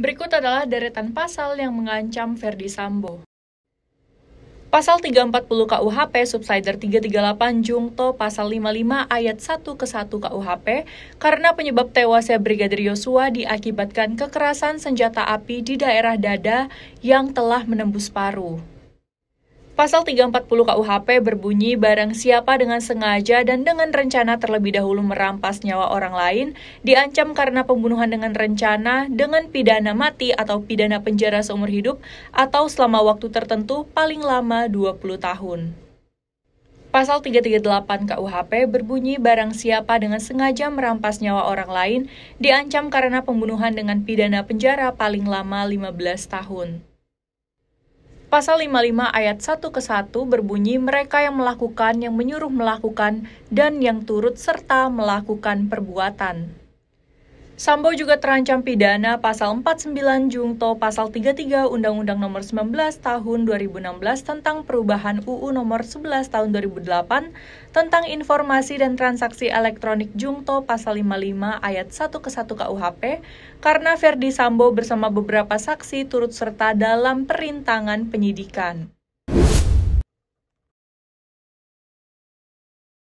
Berikut adalah deretan pasal yang mengancam Verdi Sambo. Pasal 340 KUHP subsider 338 Jungto pasal 55 ayat 1 ke 1 KUHP karena penyebab tewasnya Brigadir Yosua diakibatkan kekerasan senjata api di daerah dada yang telah menembus paru. Pasal 340 KUHP berbunyi barang siapa dengan sengaja dan dengan rencana terlebih dahulu merampas nyawa orang lain diancam karena pembunuhan dengan rencana dengan pidana mati atau pidana penjara seumur hidup atau selama waktu tertentu paling lama 20 tahun. Pasal 338 KUHP berbunyi barang siapa dengan sengaja merampas nyawa orang lain diancam karena pembunuhan dengan pidana penjara paling lama 15 tahun. Pasal 55 ayat 1 ke 1 berbunyi mereka yang melakukan, yang menyuruh melakukan, dan yang turut serta melakukan perbuatan. Sambo juga terancam pidana pasal 49 Jungto pasal 33 Undang-Undang Nomor 19 Tahun 2016 tentang perubahan UU Nomor 11 Tahun 2008 tentang informasi dan transaksi elektronik Jungto pasal 55 ayat 1 ke 1 KUHP karena Verdi Sambo bersama beberapa saksi turut serta dalam perintangan penyidikan.